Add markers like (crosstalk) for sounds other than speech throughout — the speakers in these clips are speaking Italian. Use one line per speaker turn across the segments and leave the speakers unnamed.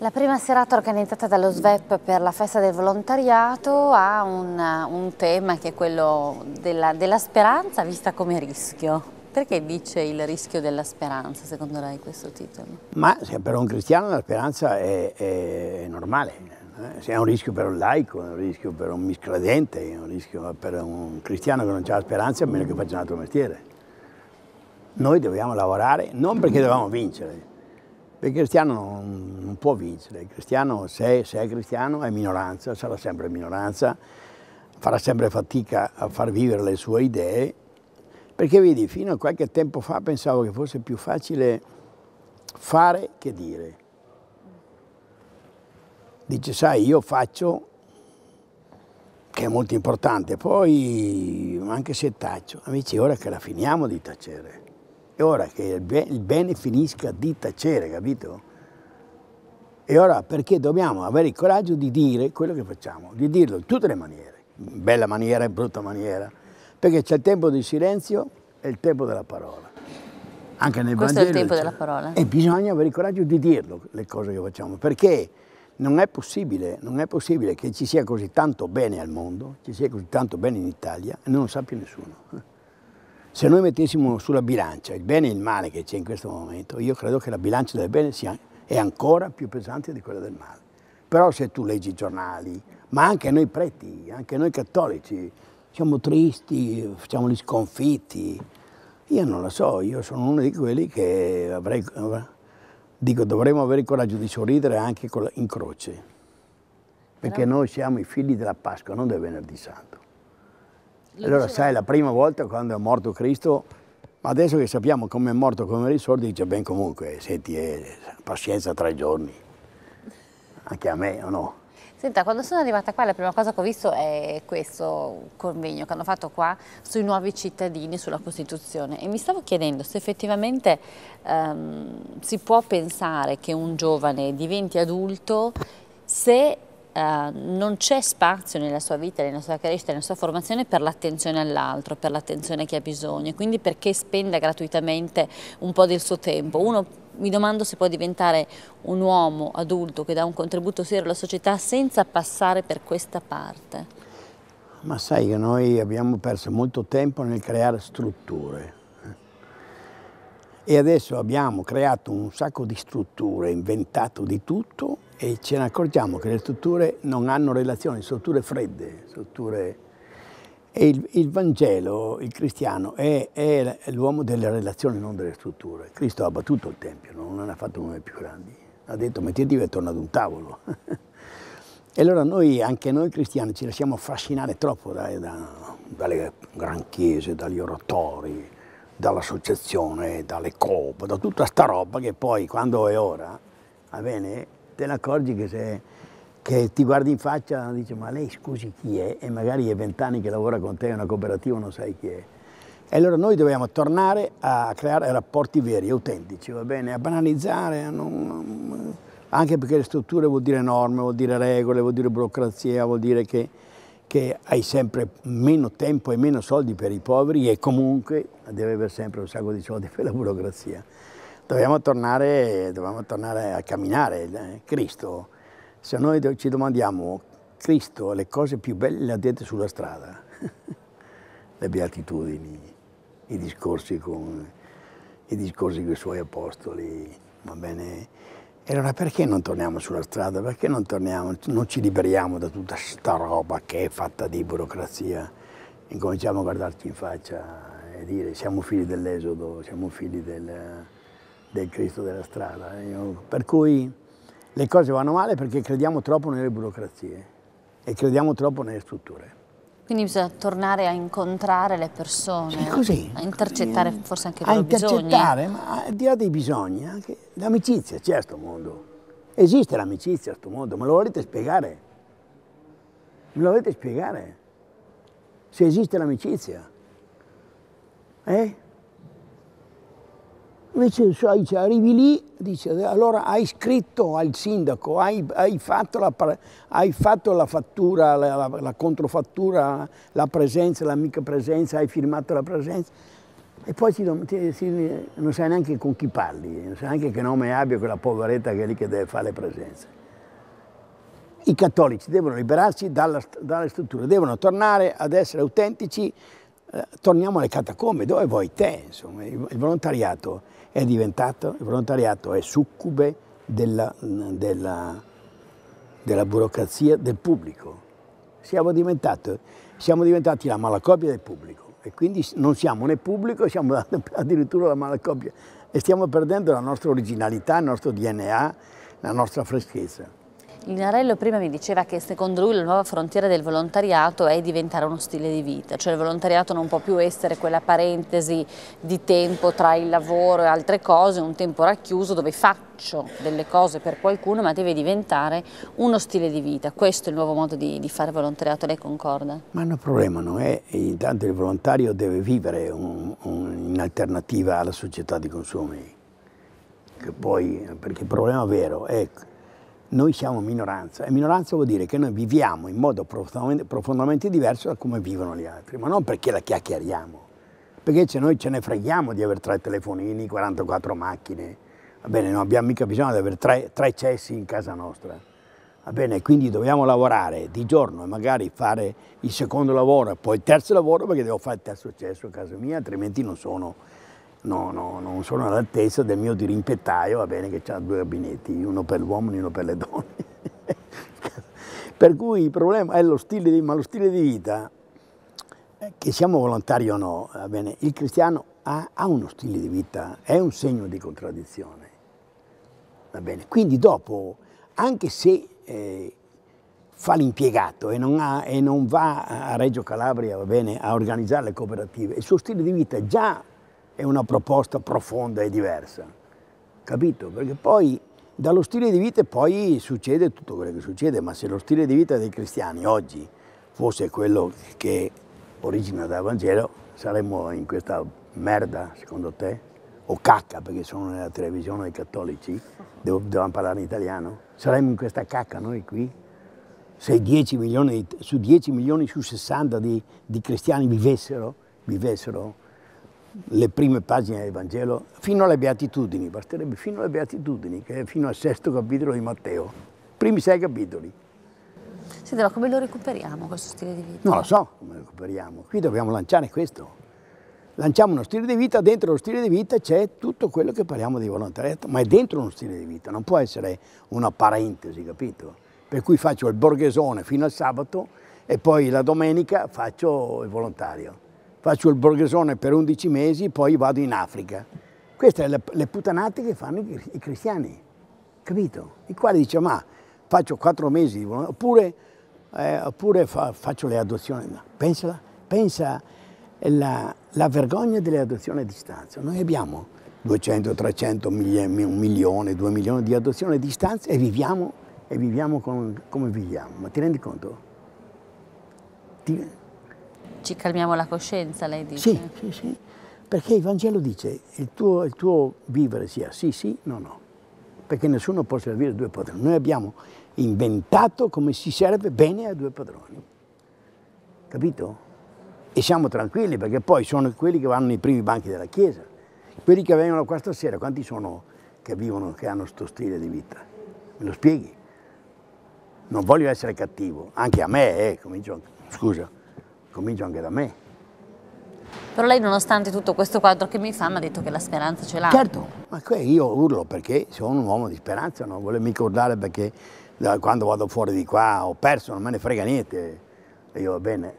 La prima serata organizzata dallo SVEP per la festa del volontariato ha un, un tema che è quello della, della, speranza vista come rischio. Perché dice il rischio della speranza, secondo lei, questo titolo?
Ma per un cristiano la speranza è, è normale, eh? è un rischio per un laico, è un rischio per un miscredente, è un rischio per un cristiano che non ha la speranza a meno che faccia un altro mestiere. Noi dobbiamo lavorare non perché dobbiamo vincere, il cristiano non, non può vincere, il cristiano se, se è cristiano è minoranza, sarà sempre minoranza, farà sempre fatica a far vivere le sue idee, perché vedi, fino a qualche tempo fa pensavo che fosse più facile fare che dire. Dice, sai, io faccio, che è molto importante, poi anche se taccio, amici, ora che la finiamo di tacere è ora che il bene, il bene finisca di tacere, capito? E ora perché dobbiamo avere il coraggio di dire quello che facciamo, di dirlo in tutte le maniere, in bella maniera, in brutta maniera, perché c'è il tempo del silenzio e il tempo della parola. Anche nel Questo Vangelo, è il tempo
della parola. E
bisogna avere il coraggio di dirlo le cose che facciamo, perché non è, possibile, non è possibile che ci sia così tanto bene al mondo, ci sia così tanto bene in Italia e non lo sappia nessuno. Se noi mettessimo sulla bilancia il bene e il male che c'è in questo momento, io credo che la bilancia del bene sia, è ancora più pesante di quella del male. Però se tu leggi i giornali, ma anche noi preti, anche noi cattolici, siamo tristi, facciamo gli sconfitti. Io non lo so, io sono uno di quelli che avrei, dico dovremmo avere il coraggio di sorridere anche in croce, perché noi siamo i figli della Pasqua, non del venerdì santo allora sai, la prima volta quando è morto Cristo, ma adesso che sappiamo come è morto, come risorto, dice ben comunque, senti, eh, pazienza tre giorni, anche a me o no?
Senta, quando sono arrivata qua la prima cosa che ho visto è questo convegno che hanno fatto qua sui nuovi cittadini, sulla Costituzione e mi stavo chiedendo se effettivamente um, si può pensare che un giovane diventi adulto se eh, non c'è spazio nella sua vita, nella sua crescita, nella sua formazione per l'attenzione all'altro, per l'attenzione che ha bisogno, quindi perché spenda gratuitamente un po' del suo tempo? Uno mi domando se può diventare un uomo adulto che dà un contributo serio alla società senza passare per questa parte.
Ma sai che noi abbiamo perso molto tempo nel creare strutture, e adesso abbiamo creato un sacco di strutture, inventato di tutto e ce ne accorgiamo che le strutture non hanno relazioni, strutture fredde, strutture... E il, il Vangelo, il cristiano, è, è l'uomo delle relazioni, non delle strutture. Cristo ha battuto il Tempio, non ne ha fatto uno dei più grandi. Ha detto mettetevi torna ad un tavolo. (laughs) E allora noi, anche noi cristiani, ci lasciamo affascinare troppo da, da, dalle gran chiese, dagli oratori, dall'associazione, dalle coop, da tutta sta roba che poi quando è ora, va bene, te ne accorgi che, se, che ti guardi in faccia e dici ma lei scusi chi è e magari è vent'anni che lavora con te in una cooperativa non sai chi è. E allora noi dobbiamo tornare a creare rapporti veri, autentici, va bene, a banalizzare, non, anche perché le strutture vuol dire norme, vuol dire regole, vuol dire burocrazia, vuol dire che che hai sempre meno tempo e meno soldi per i poveri e comunque deve avere sempre un sacco di soldi (laughs) per la burocrazia. Dobbiamo tornare, dobbiamo tornare a camminare, eh? Cristo. Se noi ci domandiamo, Cristo le cose più belle le ha dette sulla strada, (laughs) le beatitudini, i discorsi con i, discorsi con i suoi apostoli, va bene? E allora perché non torniamo sulla strada? Perché non, torniamo, non ci liberiamo da tutta questa roba che è fatta di burocrazia? Incominciamo a guardarci in faccia e dire siamo figli dell'esodo, siamo figli del, del Cristo della strada. per cui le cose vanno male perché crediamo troppo nelle burocrazie e crediamo troppo nelle strutture.
Quindi bisogna tornare a incontrare le persone, sì, così, a intercettare così, forse anche i loro bisogni. A intercettare,
ma al di là dei bisogni, anche l'amicizia c'è a questo mondo. Esiste l'amicizia a questo mondo, me lo volete spiegare? Me lo volete spiegare? Se esiste l'amicizia? Eh? Invece cioè, arrivi lì, dice allora hai scritto al sindaco, hai, hai, fatto, la, hai fatto, la, fattura, la, la, la controfattura, la presenza, la mica presenza, hai firmato la presenza e poi ti, ti, ti, non sai neanche con chi parli, non sai neanche che nome abbia quella poveretta che è lì che deve fare le presenze. I cattolici devono liberarsi dalla, dalle strutture, devono tornare ad essere autentici, eh, torniamo alle catacombe, dove vuoi te, insomma, il, il volontariato è diventato, il volontariato è succube della, della, della burocrazia del pubblico. Siamo, siamo diventati la malacopia del pubblico e quindi non siamo né pubblico, siamo (laughs) addirittura la malacopia e stiamo perdendo la nostra originalità, il nostro DNA, la nostra freschezza.
Linarello prima mi diceva che secondo lui la nuova frontiera del volontariato è diventare uno stile di vita, cioè il volontariato non può più essere quella parentesi di tempo tra il lavoro e altre cose, un tempo racchiuso dove faccio delle cose per qualcuno ma deve diventare uno stile di vita, questo è il nuovo modo di, di fare volontariato, lei concorda?
Ma il problema non è, intanto il volontario deve vivere un, un, in alternativa alla società di consumo, che poi, perché il problema vero è noi siamo minoranza e minoranza vuol dire che noi viviamo in modo profondamente, profondamente, diverso da come vivono gli altri, ma non perché la chiacchieriamo, perché se noi ce ne freghiamo di avere tre telefonini, 44 macchine, va bene, non abbiamo mica bisogno di avere tre, tre cessi in casa nostra, va bene, quindi dobbiamo lavorare di giorno e magari fare il secondo lavoro e poi il terzo lavoro perché devo fare il terzo cesso a casa mia, altrimenti non sono no, no, non sono all'altezza del mio dirimpettaio, va bene che c'ha due gabinetti, uno per gli uomini e uno per le donne. (laughs) per cui il problema è lo stile di, ma lo stile di vita, eh, che siamo volontari o no, va bene, il cristiano ha, ha uno stile di vita, è un segno di contraddizione. Va bene? Quindi dopo, anche se eh, fa l'impiegato e, e non, va a Reggio Calabria bene, a organizzare le cooperative, il suo stile di vita già è una proposta profonda e diversa, capito? Perché poi dallo stile di vita poi succede tutto quello che succede, ma se lo stile di vita dei cristiani oggi fosse quello che origina dal Vangelo, saremmo in questa merda, secondo te? O cacca, perché sono nella televisione i cattolici, dobbiamo parlare in italiano? Saremmo in questa cacca noi qui? Se 10 milioni, su 10 milioni su 60 di, di cristiani vivessero, vivessero le prime pagine del Vangelo fino alle beatitudini, basterebbe fino alle beatitudini, che è fino al sesto capitolo di Matteo, primi sei capitoli.
Senti, ma come lo recuperiamo questo stile di vita?
Non lo so come
lo recuperiamo,
qui dobbiamo lanciare questo. Lanciamo uno stile di vita, dentro lo stile di vita c'è tutto quello che parliamo di volontariato, ma è dentro uno stile di vita, non può essere una parentesi, capito? Per cui faccio il borghesone fino al sabato e poi la domenica faccio il volontario faccio il borghesone per 11 mesi, poi vado in Africa. Queste sono le, le puttanate che fanno i, cristiani, capito? I quali dicono, ma faccio 4 mesi, oppure, eh, oppure fa, faccio le adozioni. Pensa, pensa eh, la, la, vergogna delle adozioni a distanza. Noi abbiamo 200, 300, un milione, 2 milioni di adozioni a distanza e viviamo, e viviamo con, come viviamo. Ma ti rendi conto? Ti,
ci calmiamo la coscienza, lei dice. Sì, sì, sì.
Perché il Vangelo dice il tuo, il tuo vivere sia sì, sì, no, no. Perché nessuno può servire a due padroni. Noi abbiamo inventato come si serve bene a due padroni. Capito? E siamo tranquilli perché poi sono quelli che vanno nei primi banchi della Chiesa. Quelli che vengono qua stasera, quanti sono che vivono, che hanno questo stile di vita? Me lo spieghi? Non voglio essere cattivo, anche a me, eh, comincio, scusa comincio anche da me.
Però lei nonostante tutto questo quadro che mi fa mi ha detto che la speranza ce l'ha. Certo,
ma io urlo perché sono un uomo di speranza, non volevo mica urlare perché quando vado fuori di qua ho perso, non me ne frega niente. E io va bene,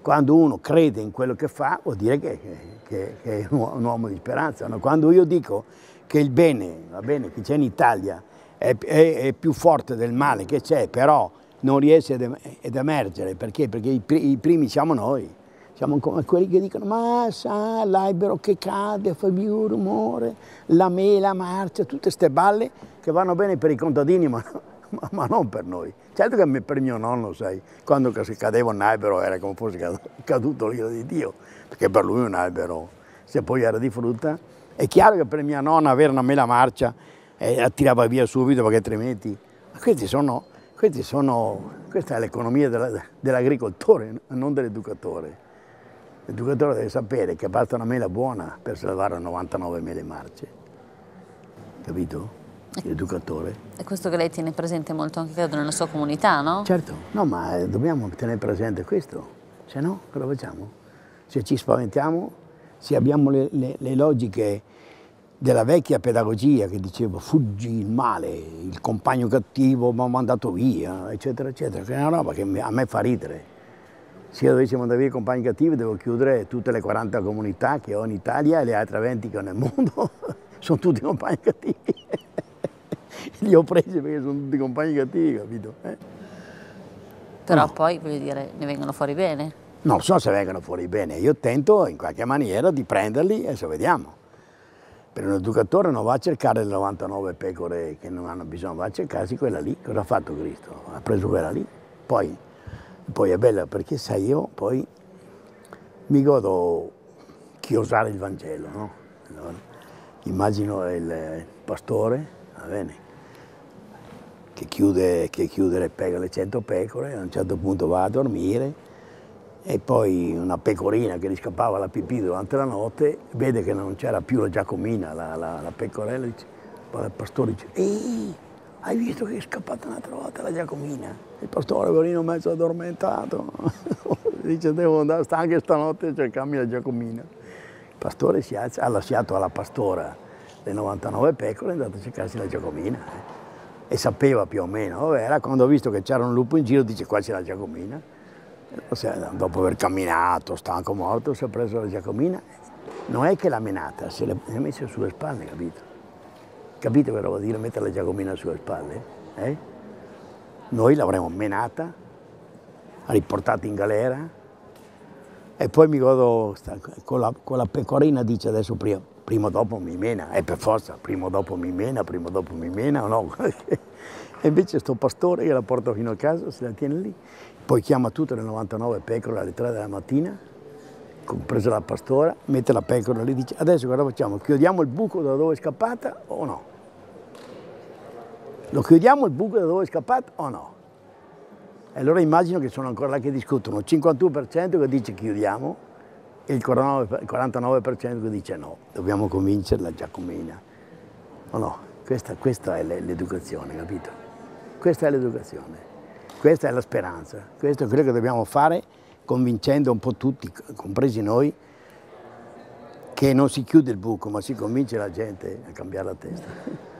quando uno crede in quello che fa vuol dire che, che, che è un uomo di speranza. No? Quando io dico che il bene, va bene, che c'è in Italia è, è, è più forte del male che c'è, però non riesce ad, ad emergere, perché? Perché i, i, primi siamo noi, siamo come quelli che dicono ma sa l'albero che cade, fa più rumore, la mela marcia, tutte queste balle che vanno bene per i contadini ma, ma, ma non per noi. Certo che per mio nonno, sai, quando cadeva un albero era come fosse caduto l'ira di Dio, perché per lui un albero, se poi era di frutta, è chiaro che per mia nonna avere una mela marcia eh, la tirava via subito perché altrimenti... Ma questi sono sono, questa è l'economia dell'agricoltore, dell non dell'educatore. L'educatore deve sapere che basta una mela buona per salvare 99 mele marce. Capito? L'educatore.
È questo che lei tiene presente molto anche credo nella sua comunità, no? Certo,
no, ma eh, dobbiamo tenere presente questo, se no cosa facciamo? Se ci spaventiamo, se abbiamo le, le, le logiche della vecchia pedagogia che diceva fuggi il male, il compagno cattivo mi ha mandato via, eccetera, eccetera, che cioè, è una roba che a me fa ridere. Se io dovessi mandare via i compagni cattivi devo chiudere tutte le 40 comunità che ho in Italia e le altre 20 che ho nel mondo, (laughs) sono tutti compagni cattivi. (laughs) Li ho presi perché sono tutti compagni cattivi, capito? Eh?
Però no. poi, voglio dire, ne vengono fuori bene.
Non so se vengono fuori bene, io tento in qualche maniera di prenderli e so vediamo. Per un educatore non va a cercare le 99 pecore che non hanno bisogno, va a cercarsi quella lì. Cosa ha fatto Cristo? Ha preso quella lì. Poi, poi è bella perché sai io poi mi godo chiosare il Vangelo, no? allora, immagino il pastore, va bene, che chiude, che chiude le pecore, le 100 pecore, a un certo punto va a dormire, e poi una pecorina che gli scappava la pipì durante la notte, vede che non c'era più la Giacomina, la, la, la pecorella, dice, il pastore dice, ehi, hai visto che è scappata un'altra volta la Giacomina? Il pastore Verino mezzo addormentato, (laughs) dice, devo andare anche stanotte a cercarmi la Giacomina. Il pastore si alza, ha lasciato alla pastora le 99 pecore e è andato a cercarsi la Giacomina. Eh. E sapeva più o meno, era quando ha visto che c'era un lupo in giro, dice, qua c'è la Giacomina dopo aver camminato, stanco morto, si è preso la Giacomina. Non è che l'ha menata, se l'ha messa sulle spalle, capito? Capite che vuol dire, mettere la Giacomina sulle spalle? Eh? Noi l'avremmo menata, riportata in galera, e poi mi godo, con la, con la pecorina dice adesso prima, prima o dopo mi mena, e per forza, prima o dopo mi mena, prima o dopo mi mena o no? (laughs) E invece sto pastore che la porta fino a casa, se la tiene lì, poi chiama tutte le 99 pecore alle 3 della mattina, compresa la pastora, mette la pecora lì e dice adesso cosa facciamo? Chiudiamo il buco da dove è scappata o no? Lo chiudiamo il buco da dove è scappata o no? E allora immagino che sono ancora là che discutono, 51% che dice chiudiamo e il 49% che dice no, dobbiamo convincerla Giacomina, o no? Questa, questa è l'educazione, capito? Questa è l'educazione, questa è la speranza, questo è quello che dobbiamo fare convincendo un po' tutti, compresi noi, che non si chiude il buco, ma si convince la gente a cambiare la testa.